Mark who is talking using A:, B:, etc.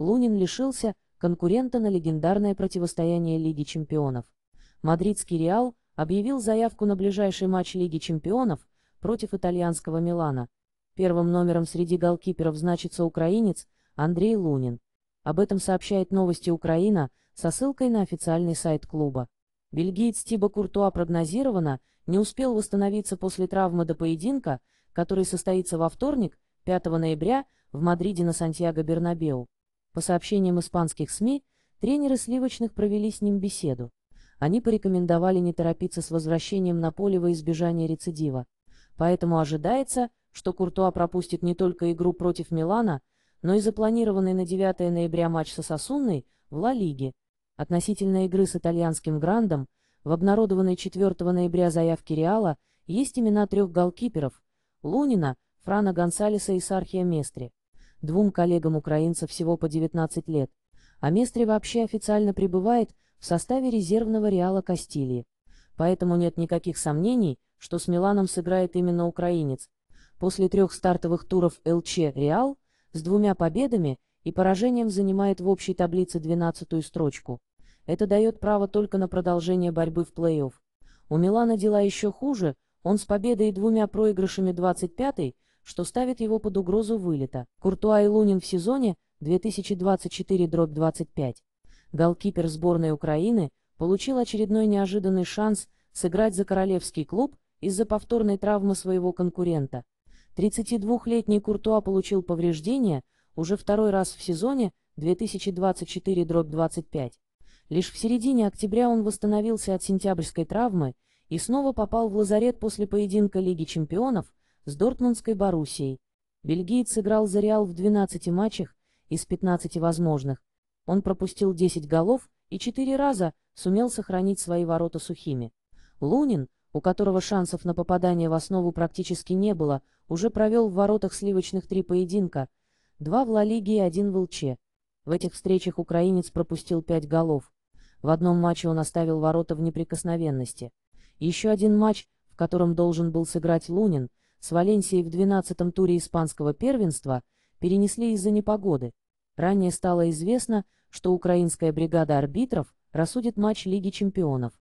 A: Лунин лишился конкурента на легендарное противостояние Лиги чемпионов. Мадридский «Реал» объявил заявку на ближайший матч Лиги чемпионов против итальянского «Милана». Первым номером среди голкиперов значится украинец Андрей Лунин. Об этом сообщает новости Украина со ссылкой на официальный сайт клуба. Бельгиец Тиба Куртуа прогнозировано, не успел восстановиться после травмы до поединка, который состоится во вторник, 5 ноября, в Мадриде на Сантьяго-Бернабеу. По сообщениям испанских СМИ, тренеры сливочных провели с ним беседу. Они порекомендовали не торопиться с возвращением на поле во избежание рецидива. Поэтому ожидается, что Куртуа пропустит не только игру против Милана, но и запланированный на 9 ноября матч со Сосунной в Ла Лиге. Относительно игры с итальянским Грандом, в обнародованной 4 ноября заявке Реала есть имена трех голкиперов – Лунина, Франа Гонсалеса и Сархия Местри двум коллегам украинца всего по 19 лет, а Местри вообще официально пребывает в составе резервного Реала Кастилии. Поэтому нет никаких сомнений, что с Миланом сыграет именно украинец. После трех стартовых туров ЛЧ «Реал» с двумя победами и поражением занимает в общей таблице 12-ю строчку. Это дает право только на продолжение борьбы в плей-офф. У Милана дела еще хуже, он с победой и двумя проигрышами 25-й что ставит его под угрозу вылета. Куртуа и Лунин в сезоне 2024-25. Голкипер сборной Украины получил очередной неожиданный шанс сыграть за королевский клуб из-за повторной травмы своего конкурента. 32-летний Куртуа получил повреждение уже второй раз в сезоне 2024-25. Лишь в середине октября он восстановился от сентябрьской травмы и снова попал в лазарет после поединка Лиги чемпионов, с Дортмундской Боруссией. Бельгиец играл за Реал в 12 матчах из 15 возможных. Он пропустил 10 голов и 4 раза сумел сохранить свои ворота сухими. Лунин, у которого шансов на попадание в основу практически не было, уже провел в воротах сливочных три поединка, два в Ла Лиге и один в ЛЧ. В этих встречах украинец пропустил 5 голов. В одном матче он оставил ворота в неприкосновенности. Еще один матч, в котором должен был сыграть Лунин, с Валенсией в 12-м туре испанского первенства перенесли из-за непогоды. Ранее стало известно, что украинская бригада арбитров рассудит матч Лиги чемпионов.